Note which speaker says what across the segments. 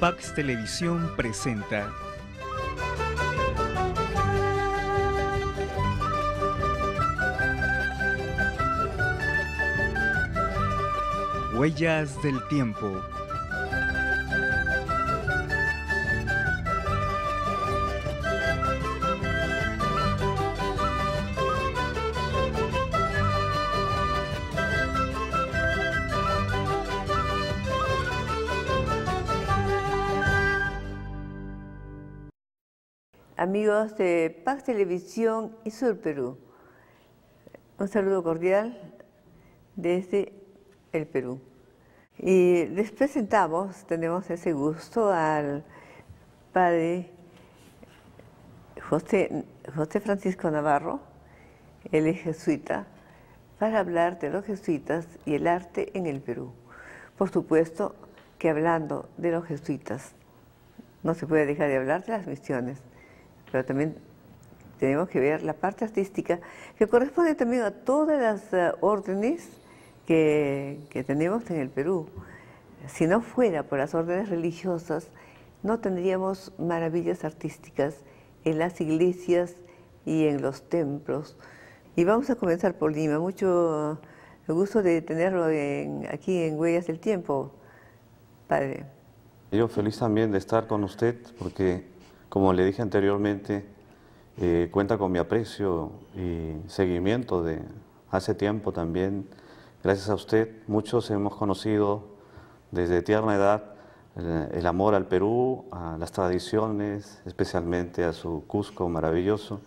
Speaker 1: Pax Televisión presenta. Huellas del tiempo.
Speaker 2: amigos de Paz Televisión y Sur Perú. Un saludo cordial desde el Perú. Y les presentamos, tenemos ese gusto al padre José, José Francisco Navarro, él es jesuita, para hablar de los jesuitas y el arte en el Perú. Por supuesto que hablando de los jesuitas, no se puede dejar de hablar de las misiones pero también tenemos que ver la parte artística que corresponde también a todas las eh, órdenes que, que, tenemos en el Perú. Si no fuera por las órdenes religiosas, no tendríamos maravillas artísticas en las iglesias y en los templos. Y vamos a comenzar por Lima. Mucho gusto de tenerlo aquí en Huellas del Tiempo, padre.
Speaker 1: Yo feliz también de estar con usted porque como le dije anteriormente, eh, cuenta con mi aprecio y seguimiento de hace tiempo también. Gracias a usted, muchos hemos conocido desde tierna edad eh, el amor al Perú, a las tradiciones, especialmente a su Cusco maravilloso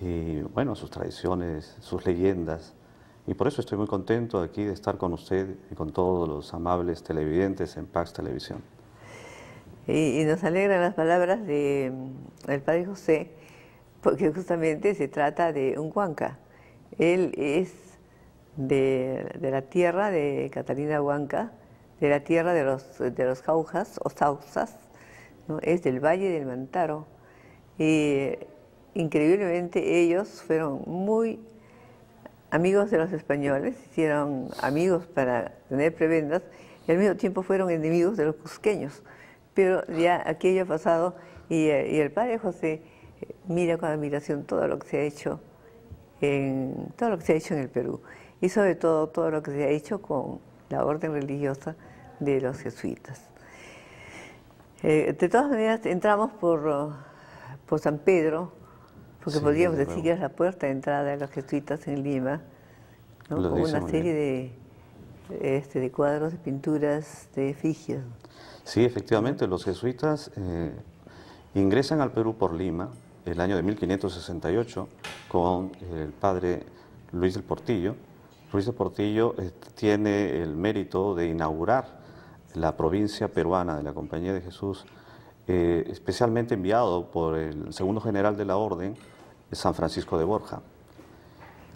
Speaker 1: y bueno, sus tradiciones, sus leyendas. Y por eso estoy muy contento aquí de estar con usted y con todos los amables televidentes en Pax Televisión.
Speaker 2: Y, nos alegran las palabras de, del mm, Padre José, porque justamente se trata de un huanca. Él es de, la tierra de Catalina Huanca, de la tierra de los, de los jaujas o Sauzas, es del Valle del Mantaro. Y increíblemente ellos fueron muy amigos de los españoles, hicieron amigos para tener prebendas y al mismo tiempo fueron enemigos de los cusqueños. Pero ya aquello ha pasado eh, y, el padre José eh, mira con admiración todo lo que se ha hecho en, todo lo que se ha hecho en el Perú y sobre todo todo lo que se ha hecho con la orden religiosa de los jesuitas. Eh, de todas maneras, entramos por, uh, por San Pedro, porque podríamos decir que es la puerta de entrada de los jesuitas en Lima, con una serie de, este, de cuadros, de pinturas, de efigies.
Speaker 1: Sí, efectivamente, los jesuitas eh, ingresan al Perú por Lima el año de 1568 con el padre Luis del Portillo. Luis del Portillo eh, tiene el mérito de inaugurar la provincia peruana de la Compañía de Jesús, eh, especialmente enviado por el segundo general de la Orden, San Francisco de Borja.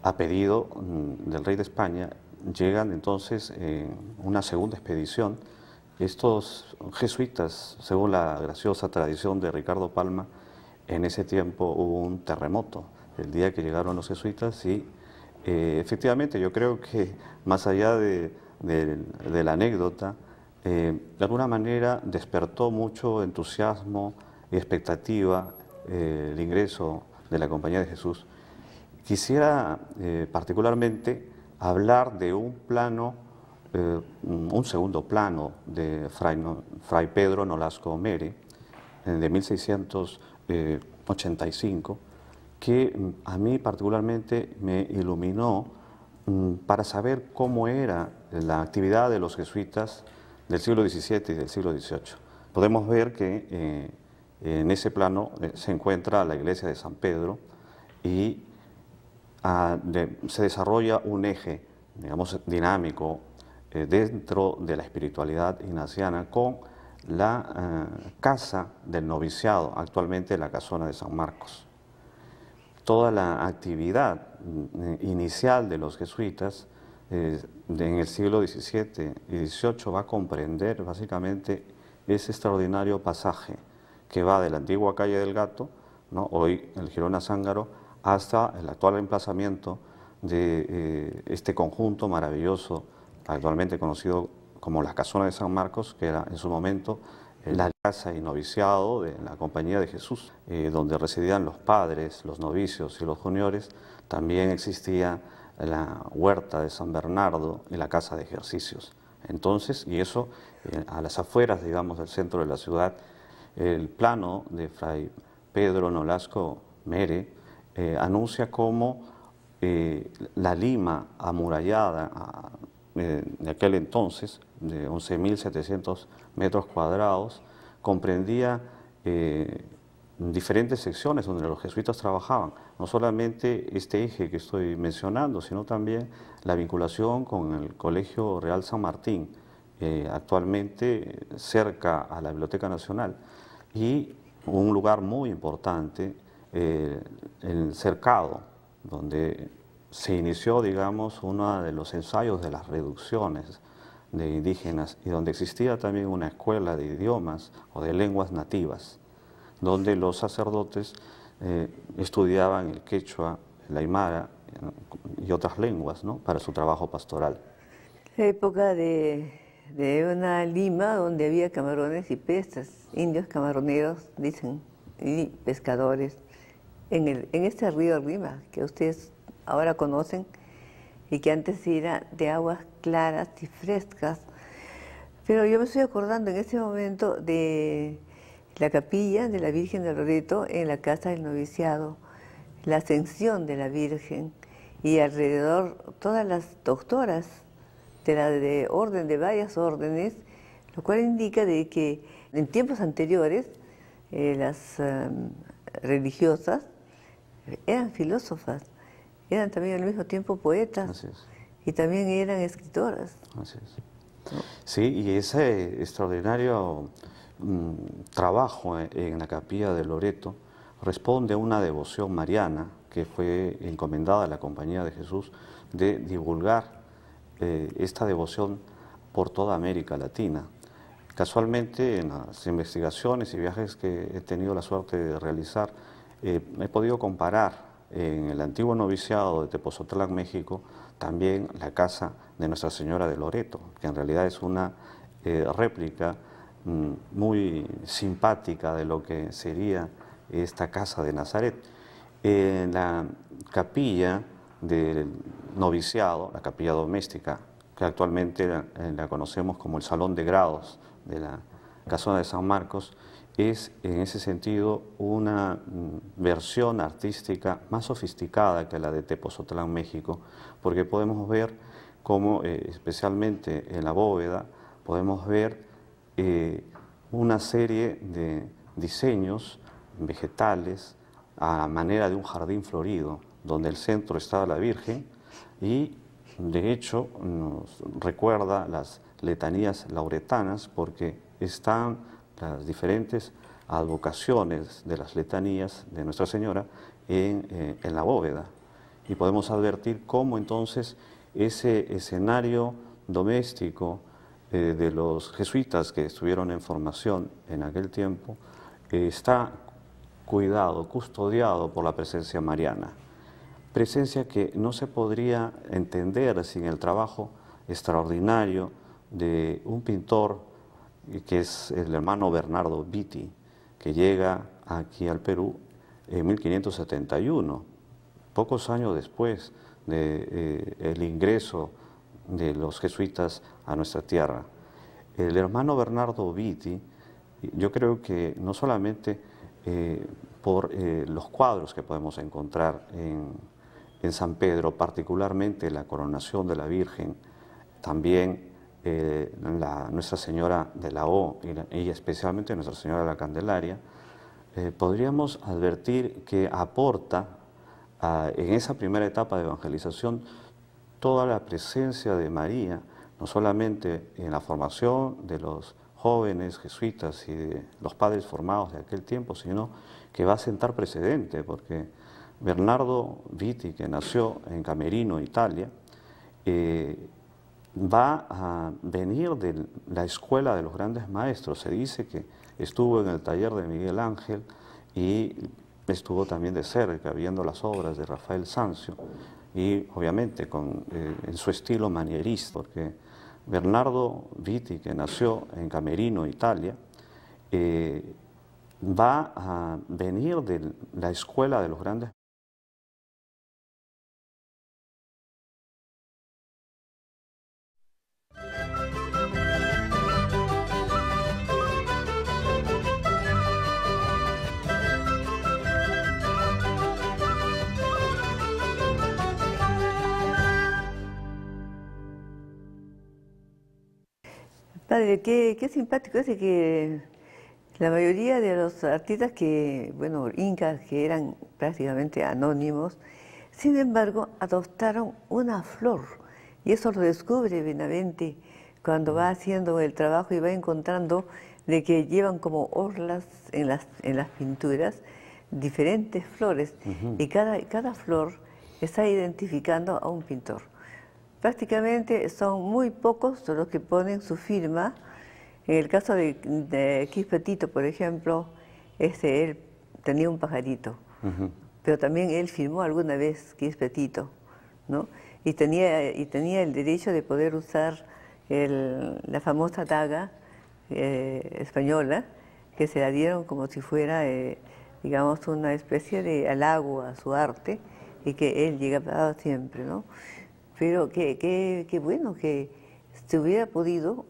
Speaker 1: A pedido mm, del rey de España, llegan entonces una segunda expedición estos jesuitas, según la graciosa tradición de Ricardo Palma, en ese tiempo hubo un terremoto, el día que llegaron los jesuitas, y eh, efectivamente yo creo que más allá de, la anécdota, eh, de alguna manera despertó mucho entusiasmo y expectativa eh, el ingreso de la Compañía de Jesús. Quisiera particularmente hablar de un plano eh, un segundo plano de Fray, Pedro Nolasco Mere, eh, de 1685, que mm, a mí particularmente me iluminó mm, para saber cómo era la actividad de los jesuitas del siglo XVII y del siglo XVIII. Podemos ver que eh, en ese plano se encuentra la iglesia de San Pedro y ah, se desarrolla un eje, digamos, dinámico, eh, dentro de la espiritualidad ignaciana con la eh, casa del noviciado, actualmente la casona de San Marcos. Toda la actividad mm, inicial de los jesuitas eh, en el siglo XVII y XVIII va a comprender básicamente ese extraordinario pasaje que va de la antigua calle del Gato, hoy el Girona Zángaro, hasta el actual emplazamiento de este conjunto maravilloso actualmente conocido como la Casona de San Marcos, que era en su momento eh, la casa y noviciado de la Compañía de Jesús, eh, donde residían los padres, los novicios y los juniores. También existía la huerta de San Bernardo y la casa de ejercicios. Entonces, y eso eh, a las afueras, digamos, del centro de la ciudad, el plano de Fray Pedro Nolasco Mere anuncia cómo la Lima amurallada, eh, de aquel entonces, de 11.700 metros cuadrados, comprendía eh, diferentes secciones donde los jesuitas trabajaban, no solamente este eje que estoy mencionando, sino también la vinculación con el Colegio Real San Martín, eh, actualmente cerca a la Biblioteca Nacional, y un lugar muy importante, el cercado, donde se inició, digamos, uno de los ensayos de las reducciones de indígenas y donde existía también una escuela de idiomas o de lenguas nativas, donde los sacerdotes eh, estudiaban el quechua, la aymara y otras lenguas ¿no? para su trabajo pastoral.
Speaker 2: La época de, de una Lima donde había camarones y pestas, indios camaroneros, dicen, y pescadores, en, el, en este río Lima, que ustedes ahora conocen y que antes era de aguas claras y frescas. Pero yo me estoy acordando en ese momento de la capilla de la Virgen de Loreto en la casa del noviciado, la ascensión de la Virgen y alrededor todas las doctoras de de orden, de varias órdenes, lo cual indica de que en tiempos anteriores eh, las eh, religiosas eran filósofas eran también al mismo tiempo poetas y también eran escritoras.
Speaker 1: Sí, y ese extraordinario mm, trabajo e-, en, la capilla de Loreto responde a una devoción mariana que fue encomendada a la Compañía de Jesús de divulgar eh, esta devoción por toda América Latina. Casualmente, en las investigaciones y viajes que he tenido la suerte de realizar, eh, he podido comparar en el antiguo noviciado de Tepozotlán, México, también la casa de Nuestra Señora de Loreto, que en realidad es una eh, réplica mm, muy simpática de lo que sería esta casa de Nazaret. En la capilla del noviciado, la capilla doméstica, que actualmente la, eh, la conocemos como el Salón de Grados de la Casona de San Marcos, es en ese sentido una mm, versión artística más sofisticada que la de Tepozotlán, México, porque podemos ver cómo, eh, especialmente en la bóveda, podemos ver eh, una serie de diseños vegetales a manera de un jardín florido, donde el centro está la Virgen y de hecho nos recuerda las letanías lauretanas porque están las diferentes advocaciones de las letanías de Nuestra Señora eh, en, la bóveda. Y podemos advertir cómo entonces ese escenario doméstico eh, de los jesuitas que estuvieron en formación en aquel tiempo eh, está cuidado, custodiado por la presencia mariana. Presencia que no se podría entender sin el trabajo extraordinario de un pintor que es el hermano Bernardo Viti, que llega aquí al Perú en 1571, pocos años después del eh, ingreso de los jesuitas a nuestra tierra. El hermano Bernardo Viti, yo creo que no solamente eh, por eh, los cuadros que podemos encontrar en, en San Pedro, particularmente la coronación de la Virgen, también eh, Nuestra Señora de la O y, especialmente Nuestra Señora de la Candelaria, eh, podríamos advertir que aporta ah, en esa primera etapa de evangelización toda la presencia de María, no solamente en la formación de los jóvenes jesuitas y de los padres formados de aquel tiempo, sino que va a sentar precedente, porque Bernardo Viti, que nació en Camerino, Italia, eh, va a venir de la escuela de los grandes maestros. Se dice que estuvo en el taller de Miguel Ángel y estuvo también de cerca viendo las obras de Rafael Sanzio y obviamente con, eh, en su estilo manierista, porque Bernardo Vitti que nació en Camerino, Italia, eh, va a venir de la escuela de los grandes
Speaker 2: Padre, qué, simpático es que la mayoría de los artistas que, bueno, incas, que eran prácticamente anónimos, sin embargo, adoptaron una flor. Y eso lo descubre Benavente cuando va haciendo el trabajo y va encontrando de que llevan como orlas en las, en las pinturas diferentes flores. Y cada flor está identificando a un pintor prácticamente son muy pocos los que ponen su firma. En el caso de, de Quispetito, por ejemplo, este, él tenía un pajarito, pero también él firmó alguna vez Quispetito, ¿no? Y tenía, y tenía el derecho de poder usar la famosa daga eh, española, que se la dieron como si fuera, eh, digamos, una especie de halago a su arte y que él llega llegaba siempre, ¿no? Pero qué bueno que se hubiera podido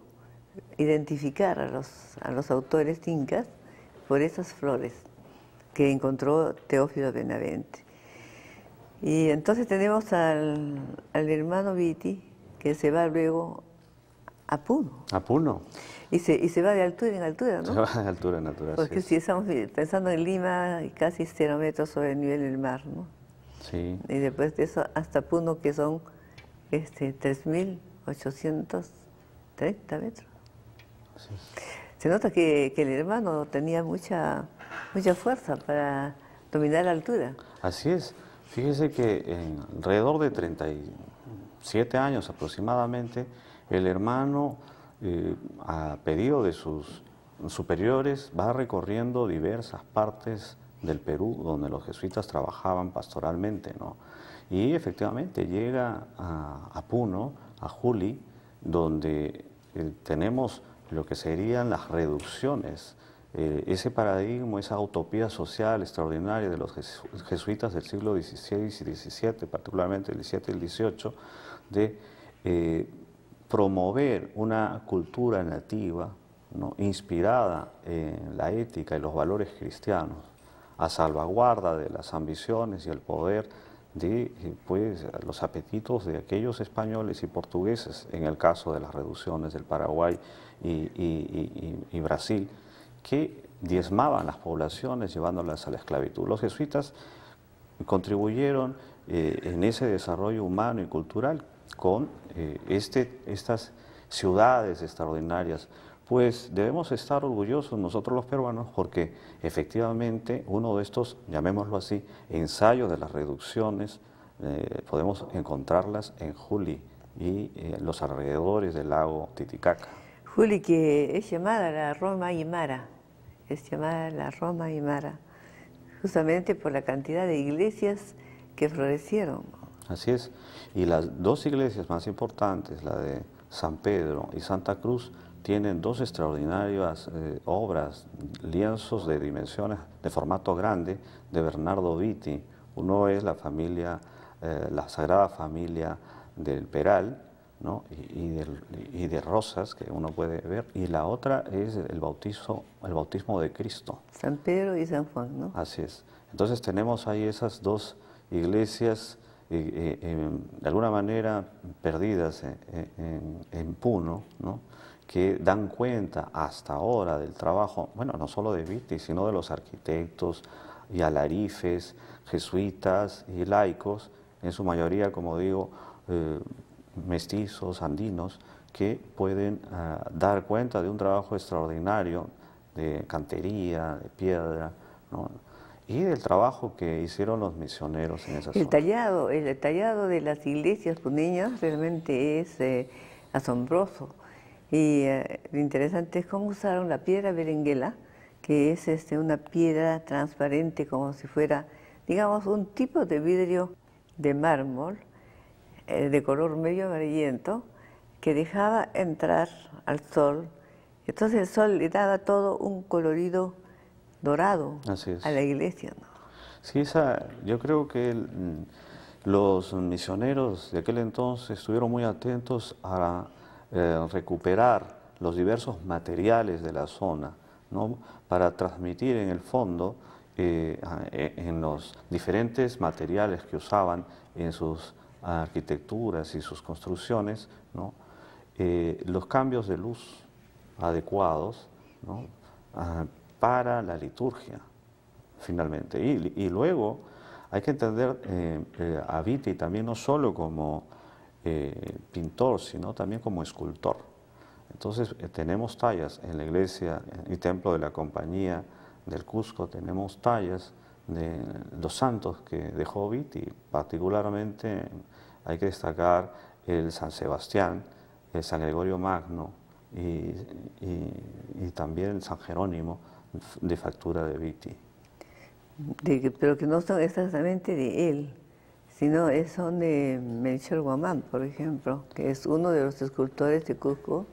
Speaker 2: identificar a los, a los autores incas por esas flores que encontró Teófilo Benavente. Y entonces tenemos al, hermano Viti, que se va luego a Puno. A Puno. Y se, y se va de altura en altura, ¿no?
Speaker 1: Se va de altura en altura, Porque si
Speaker 2: estamos pensando en Lima, casi cero metros sobre el nivel del mar, ¿no? Sí. Y después de eso hasta Puno, que son este, 3.830 metros. Se nota que, el hermano tenía mucha, mucha fuerza para dominar la altura.
Speaker 1: Así es. Fíjese que en alrededor de 37 años aproximadamente, el hermano, eh, a pedido de sus superiores, va recorriendo diversas partes del Perú donde los jesuitas trabajaban pastoralmente. ¿no? Y efectivamente llega a, Puno, a Juli, donde eh, tenemos lo que serían las reducciones. Eh, ese paradigma, esa utopía social extraordinaria de los jesuitas del siglo XVI y XVII, particularmente el XVII y el XVIII, de eh, promover una cultura nativa ¿no? inspirada en la ética y los valores cristianos, a salvaguarda de las ambiciones y el poder de eh, pues, los apetitos de aquellos españoles y portugueses, en el caso de las reducciones del Paraguay y, Brasil, que diezmaban las poblaciones llevándolas a la esclavitud. Los jesuitas contribuyeron eh, en ese desarrollo humano y cultural con eh, este, estas ciudades extraordinarias pues debemos estar orgullosos nosotros los peruanos porque efectivamente uno de estos, llamémoslo así, ensayos de las reducciones, eh, podemos encontrarlas en Juli y eh, los alrededores del lago Titicaca.
Speaker 2: Juli, que es llamada la Roma Aymara, es llamada la Roma Mara... justamente por la cantidad de iglesias que florecieron.
Speaker 1: Así es, y las dos iglesias más importantes, la de San Pedro y Santa Cruz, tienen dos extraordinarias eh, obras, lienzos de dimensiones de formato grande de Bernardo Vitti. Uno es la familia, eh, la Sagrada Familia del Peral ¿no? y, de Rosas, que uno puede ver, y la otra es el, bautizo, el bautismo de Cristo.
Speaker 2: San Pedro y San Juan, ¿no?
Speaker 1: Así es. Entonces tenemos ahí esas dos iglesias eh, de alguna manera perdidas en Puno, ¿no? que dan cuenta hasta ahora del trabajo, bueno, no solo de Viti, sino de los arquitectos y alarifes, jesuitas y laicos, en su mayoría, como digo, eh, mestizos, andinos, que pueden eh, dar cuenta de un trabajo extraordinario de cantería, de piedra, y del trabajo que hicieron los misioneros en esa el
Speaker 2: Tallado, el tallado de las iglesias puneñas realmente es eh, asombroso y eh, lo interesante es cómo usaron la piedra berenguela, que es este, una piedra transparente como si fuera, digamos, un tipo de vidrio de mármol eh, de color medio amarillento que dejaba entrar al sol. Entonces el sol le daba todo un colorido dorado a la iglesia.
Speaker 1: Sí, esa, yo creo que mm, los misioneros de aquel entonces estuvieron muy atentos a eh, recuperar los diversos materiales de la zona, para transmitir en el fondo eh, e, en los diferentes materiales que usaban en sus arquitecturas y sus construcciones, ¿no? Eh, los cambios de luz adecuados ah, para la liturgia, finalmente. Y, luego hay que entender a Viti también no solo como eh, pintor, sino también como escultor. Entonces eh, tenemos tallas en la iglesia y templo de la compañía del Cusco, tenemos tallas de los santos que dejó Viti, particularmente hay que destacar el San Sebastián, el San Gregorio Magno y, también el San Jerónimo de factura de Viti.
Speaker 2: pero que no son exactamente de él sino es donde de Melchor Guamán, por ejemplo, que es uno de los escultores de Cusco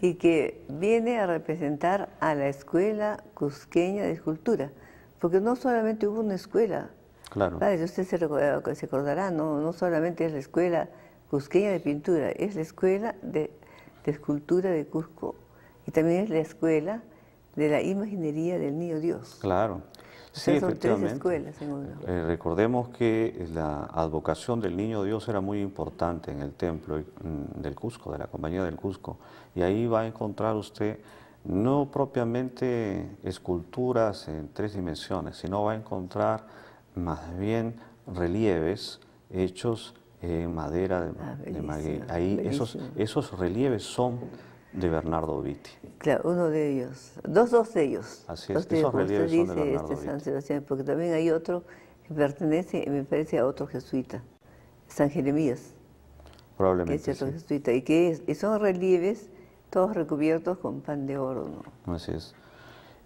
Speaker 2: y que viene a representar a la escuela cusqueña de escultura, porque no solamente hubo una escuela, claro, usted se, se acordará, no, no solamente es la escuela cusqueña de pintura, es la escuela de, de escultura de Cusco y también es la escuela de la imaginería del niño Dios. Claro. Sí, son tres escuelas
Speaker 1: recordemos que la advocación del Niño Dios era muy importante en el templo eh, mm, del Cusco, de la Compañía del Cusco, y ahí va a encontrar usted no propiamente esculturas en tres dimensiones, sino va a encontrar más bien relieves hechos en madera de, ah, maguey. Ahí esos, esos relieves son de Bernardo Vitti
Speaker 2: uno de ellos, dos, dos de ellos. Así es, de dice, este San Sebastián, porque también hay otro que pertenece, me parece, a otro jesuita, San Jeremías. Probablemente. jesuita, y que es, y son relieves todos recubiertos con pan de oro,
Speaker 1: ¿no? Así es.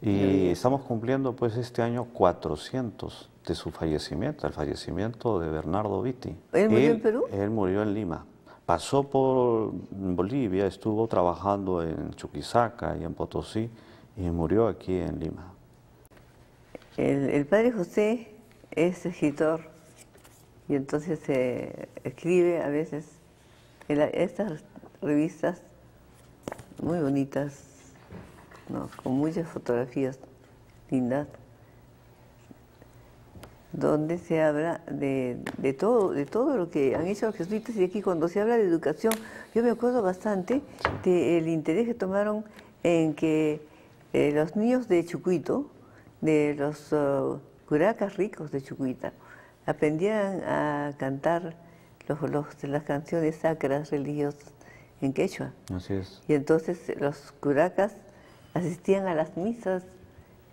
Speaker 1: Y estamos cumpliendo pues este año 400 de su fallecimiento, el fallecimiento de Bernardo Vitti. ¿Él murió en Perú? Él murió en Lima pasó por Bolivia, estuvo trabajando en Chuquisaca y en Potosí y murió aquí en Lima.
Speaker 2: El, padre José es escritor y entonces escribe a veces estas revistas muy bonitas, con muchas fotografías lindas donde se habla de, todo, de todo lo que han hecho los jesuitas y aquí cuando se habla de educación, yo me acuerdo bastante del interés que tomaron en que eh, los niños de Chucuito, de los uh, curacas ricos de Chucuita, aprendían a cantar los, las canciones sacras religiosas en quechua. Así es. Y entonces los curacas asistían a las misas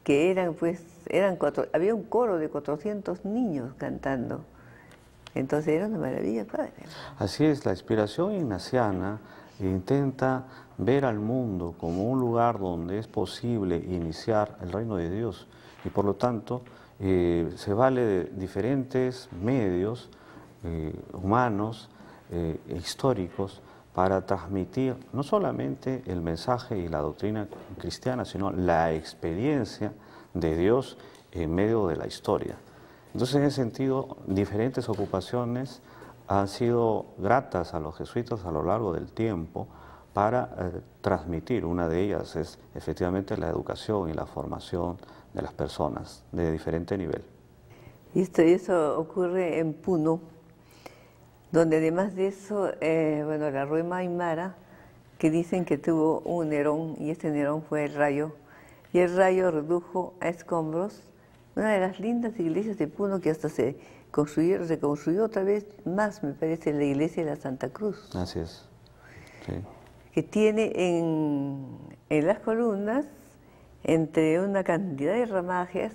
Speaker 2: que eran pues, eran cuatro, había un coro de 400 niños cantando. Entonces era una maravilla, padre.
Speaker 1: Así es, la inspiración ignaciana intenta ver al mundo como un lugar donde es posible iniciar el reino de Dios y por lo tanto eh, se vale de diferentes medios eh, humanos, eh, e históricos, para transmitir no solamente el mensaje y la doctrina cristiana, sino la experiencia de Dios en medio de la historia. Entonces, en ese sentido, diferentes ocupaciones han sido gratas a los jesuitas a lo largo del tiempo para eh, transmitir. Una de ellas es efectivamente la educación y la formación de las personas de diferente nivel.
Speaker 2: Y esto, eso ocurre en Puno, donde además de eso, eh, bueno, la ruema aymara, que dicen que tuvo un nerón, y este nerón fue el rayo, y el rayo redujo a escombros una de las lindas iglesias de Puno que hasta se construyó, reconstruyó otra vez más, me parece, la iglesia de la Santa Cruz. Así es. Que tiene en, las columnas, entre una cantidad de ramajes,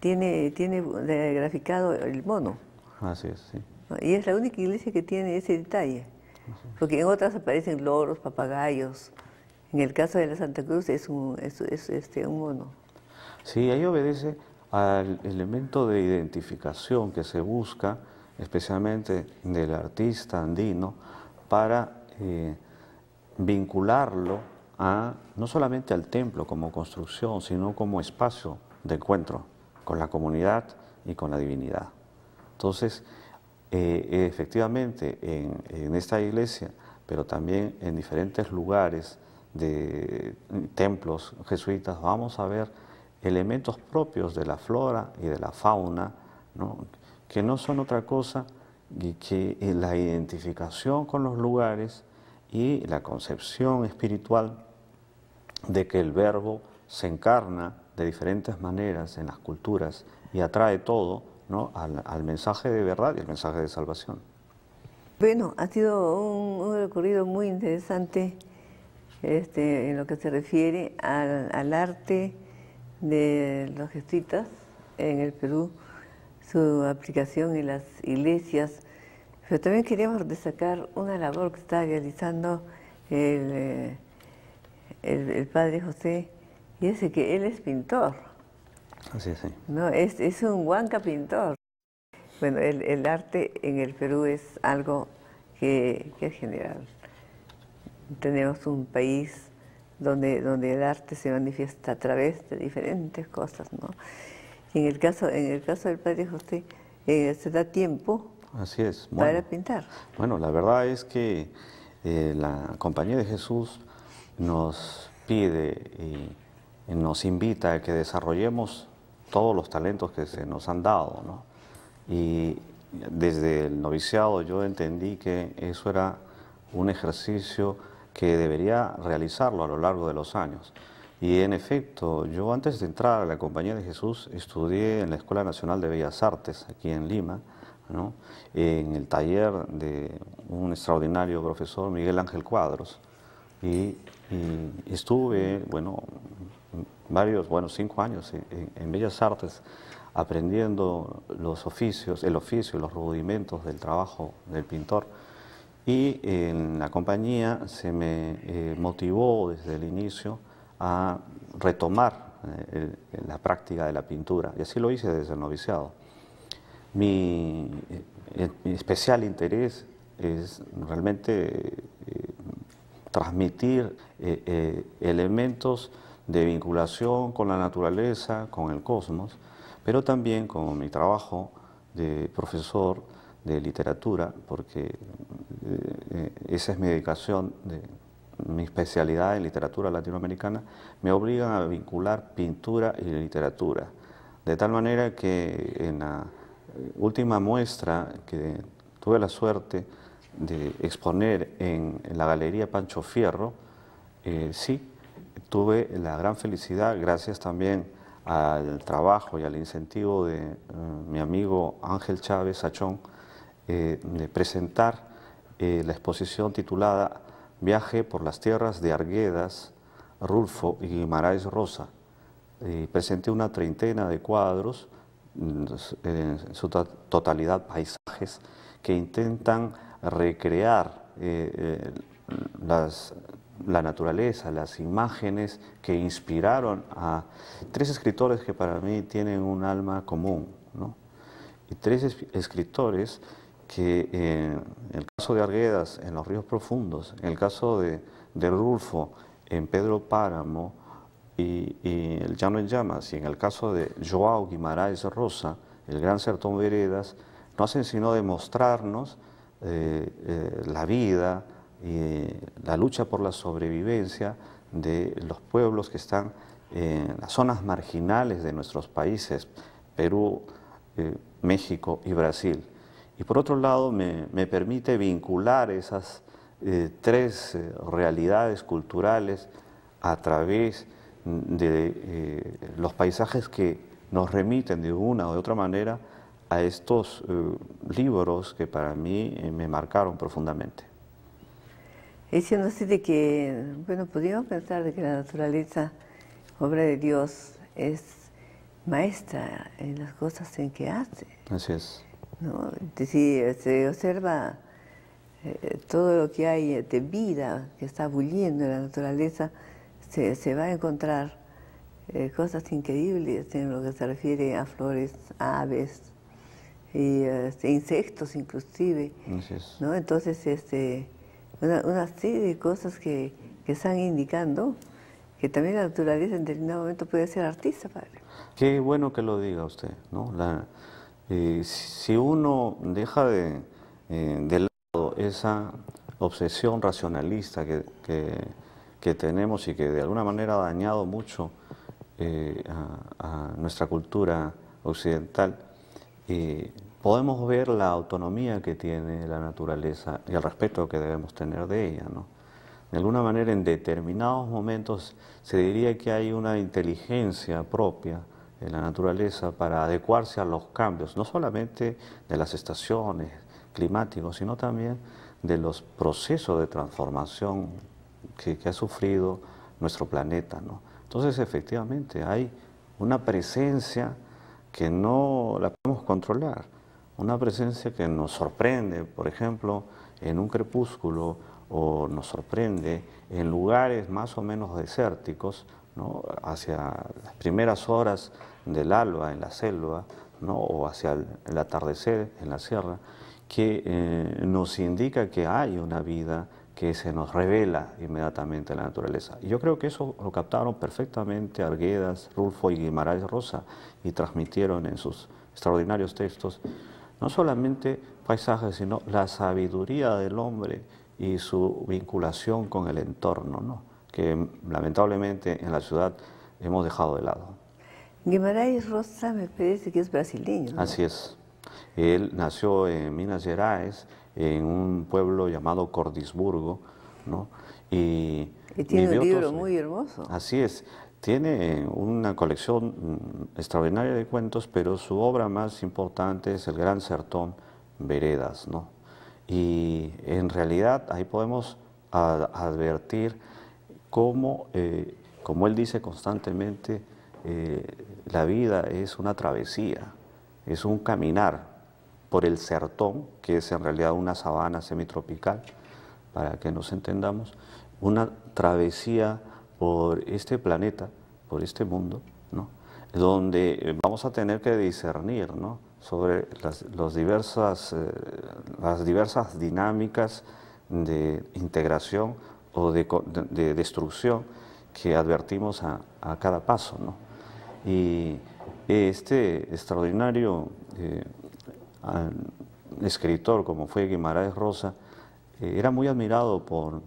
Speaker 2: tiene, tiene eh, graficado el mono. Así es, sí. Y es la única iglesia que tiene ese detalle, porque en otras aparecen loros, papagayos. En el caso de la Santa Cruz es un, este, un mono.
Speaker 1: Sí, ahí obedece al elemento de identificación que se busca, especialmente del artista andino, para eh, vincularlo a, no solamente al templo como construcción, sino como espacio de encuentro con la comunidad y con la divinidad. Entonces, eh, efectivamente, en, esta iglesia, pero también en diferentes lugares de templos jesuitas, vamos a ver elementos propios de la flora y de la fauna, que no son otra cosa que la identificación con los lugares y la concepción espiritual de que el verbo se encarna de diferentes maneras en las culturas y atrae todo ¿no? al, mensaje de verdad y al mensaje de salvación.
Speaker 2: Bueno, ha sido un, recorrido muy interesante este, en lo que se refiere al, arte de los jesuitas en el Perú, su aplicación en las iglesias. Pero también queríamos destacar una labor que está realizando el, eh, el padre José, y es que él es pintor es, No, es, un huanca pintor. Bueno, el, arte en el Perú es algo que, que, es general. Tenemos un país donde, donde el arte se manifiesta a través de diferentes cosas, ¿no? en el caso, en el caso del Padre José, eh, se da tiempo
Speaker 1: para pintar. Bueno, la verdad es que eh, la Compañía de Jesús nos pide y nos invita a que desarrollemos todos los talentos que se nos han dado. ¿no? Y desde el noviciado yo entendí que eso era un ejercicio que debería realizarlo a lo largo de los años. Y en efecto, yo antes de entrar a la Compañía de Jesús estudié en la Escuela Nacional de Bellas Artes, aquí en Lima, ¿no? en el taller de un extraordinario profesor, Miguel Ángel Cuadros. Y, y estuve, bueno, varios, bueno, cinco años en, Bellas Artes, aprendiendo los oficios, el oficio, los rudimentos del trabajo del pintor. Y en la compañía se me eh, motivó desde el inicio a retomar eh, la práctica de la pintura, y así lo hice desde el noviciado. Mi, eh, mi especial interés es realmente transmitir elementos de vinculación con la naturaleza, con el cosmos, pero también con mi trabajo de profesor de literatura, porque eh, esa es mi dedicación, de, mi especialidad en literatura latinoamericana, me obligan a vincular pintura y literatura, de tal manera que en la última muestra que tuve la suerte de exponer en la Galería Pancho Fierro, eh, sí tuve la gran felicidad, gracias también al trabajo y al incentivo de eh, mi amigo Ángel Chávez Sachón, eh, de presentar eh, la exposición titulada Viaje por las tierras de Arguedas, Rulfo y Guimarães Rosa. presenté una treintena de cuadros, mm, en su totalidad paisajes, que intentan recrear las la naturaleza, las imágenes que inspiraron a tres escritores que para mí tienen un alma común, y tres escritores que eh, en el caso de Arguedas en Los Ríos Profundos, en el caso de, Rulfo en Pedro Páramo y, El Llano en Llamas, y en el caso de Joao Guimarães Rosa, El Gran Sertón Veredas, no hacen sino demostrarnos eh, eh, la vida, la lucha por la sobrevivencia de los pueblos que están en las zonas marginales de nuestros países, Perú, eh, México y Brasil. Y por otro lado, me, permite vincular esas eh, tres eh, realidades culturales a través de los paisajes que nos remiten de una o de otra manera a estos libros que para mí me marcaron profundamente
Speaker 2: diciendo así de que, bueno, podríamos pues pensar de que la naturaleza, obra de Dios, es maestra en las cosas en que hace. Así es. Si se este, observa eh, todo lo que hay de vida que está bulliendo en la naturaleza, se, se va a encontrar eh, cosas increíbles en lo que se refiere a flores, a aves, y, este, insectos inclusive. Así es. ¿no? Entonces, este una, serie de cosas que, están indicando que también la naturaleza en determinado momento puede ser artista, padre.
Speaker 1: Qué bueno que lo diga usted, ¿no? Eh, si uno deja eh, de, lado esa obsesión racionalista que, tenemos y que de alguna manera ha dañado mucho eh, a, nuestra cultura occidental, podemos ver la autonomía que tiene la naturaleza y el respeto que debemos tener de ella. ¿no? De alguna manera, en determinados momentos se diría que hay una inteligencia propia en la naturaleza para adecuarse a los cambios, no solamente de las estaciones climáticas, sino también de los procesos de transformación que, ha sufrido nuestro planeta. Entonces, efectivamente, hay una presencia que no la podemos controlar. Una presencia que nos sorprende, por ejemplo, en un crepúsculo o nos sorprende en lugares más o menos desérticos, ¿no? hacia las primeras horas del alba en la selva o hacia el, atardecer en la sierra, que eh, nos indica que hay una vida que se nos revela inmediatamente en la naturaleza. Y yo creo que eso lo captaron perfectamente Arguedas, Rulfo y Guimarães Rosa y transmitieron en sus extraordinarios textos no solamente paisajes, sino la sabiduría del hombre y su vinculación con el entorno, ¿no? que lamentablemente en la ciudad hemos dejado de lado.
Speaker 2: Guimarães Rosa me parece que es brasileño. Así
Speaker 1: es. Él nació en Minas Gerais, en un pueblo llamado Cordisburgo, Y,
Speaker 2: tiene un libro muy hermoso.
Speaker 1: Así es. Tiene una colección mm, extraordinaria de cuentos, pero su obra más importante es El Gran Sertón Veredas, ¿no? Y en realidad ahí podemos advertir cómo, eh, como él dice constantemente, eh, la vida es una travesía, es un caminar por el sertón, que es en realidad una sabana semitropical, para que nos entendamos, una travesía por este planeta, por este mundo, donde eh, vamos a tener que discernir sobre las, diversas, eh, las diversas dinámicas de integración o de, de, destrucción que advertimos a, cada paso. Y este extraordinario eh, escritor como fue Guimaraes Rosa era muy admirado por,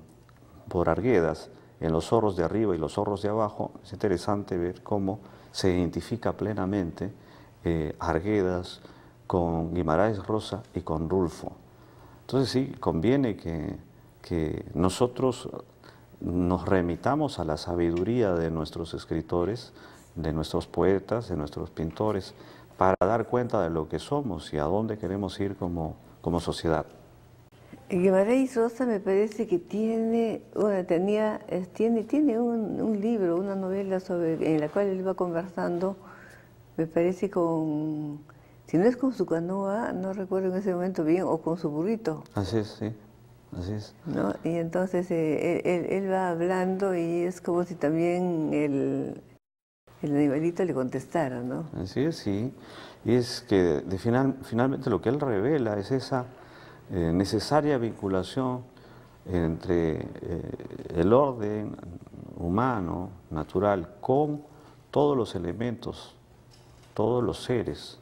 Speaker 1: por Arguedas en los zorros de arriba y los zorros de abajo, es interesante ver cómo se identifica plenamente eh, Arguedas con Guimaraes Rosa y con Rulfo. Entonces sí, conviene que, nosotros nos remitamos a la sabiduría de nuestros escritores, de nuestros poetas, de nuestros pintores, para dar cuenta de lo que somos y a dónde queremos ir como, como sociedad.
Speaker 2: Guimarães Rosa me parece que tiene, bueno, tenía, tiene, tiene un, libro, una novela sobre, en la cual él va conversando, me parece con, si no es con su canoa, no recuerdo en ese momento bien, o con su burrito.
Speaker 1: Así es, sí, así es.
Speaker 2: Y entonces eh, él, va hablando y es como si también el, el animalito le contestara, ¿no?
Speaker 1: Así es, sí. Y es que de final, finalmente lo que él revela es esa eh, necesaria vinculación entre eh, el orden humano, natural, con todos los elementos, todos los seres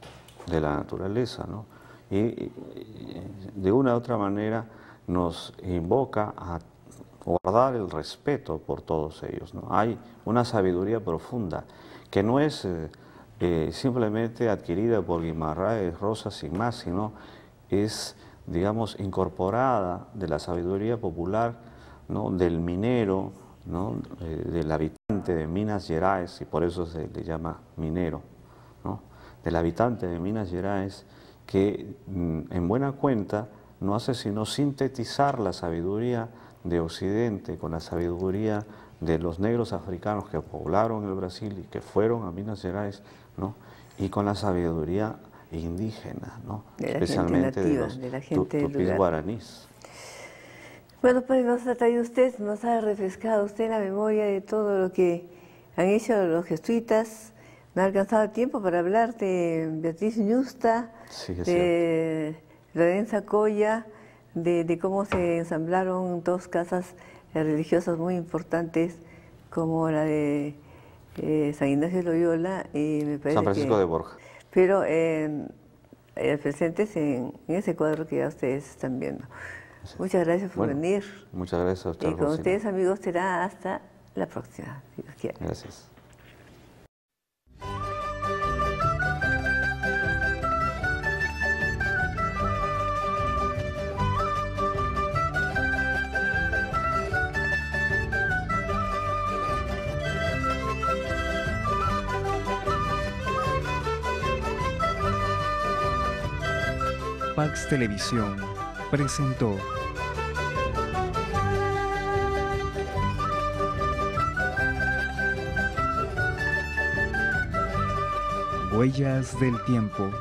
Speaker 1: de la naturaleza, ¿no? Y, de una u otra manera nos invoca a guardar el respeto por todos ellos. ¿no? Hay una sabiduría profunda que no es eh, simplemente adquirida por Guimarães, Rosa, sin más, sino es digamos, incorporada de la sabiduría popular, ¿no? del minero, eh, del habitante de Minas Gerais, y por eso se le llama minero, del habitante de Minas Gerais, que mm, en buena cuenta no hace sino sintetizar la sabiduría de Occidente con la sabiduría de los negros africanos que poblaron el Brasil y que fueron a Minas Gerais, y con la sabiduría indígena, ¿no? especialmente de la gente tupis guaraníes.
Speaker 2: Bueno, pues nos ha traído usted, nos ha refrescado usted la memoria de todo lo que han hecho los jesuitas. No ha alcanzado tiempo para hablar de Beatriz Ñusta, de Lorenza Coya, de, cómo se ensamblaron dos casas religiosas muy importantes como la de eh, San Ignacio de Loyola y me parece San Francisco de Borja pero en em, presentes en, en, ese cuadro que ya ustedes están viendo. Muchas gracias por venir. Muchas gracias a ustedes. Y con ustedes, amigos, será hasta la próxima, Gracias.
Speaker 1: Max Televisión presentó Huellas del Tiempo.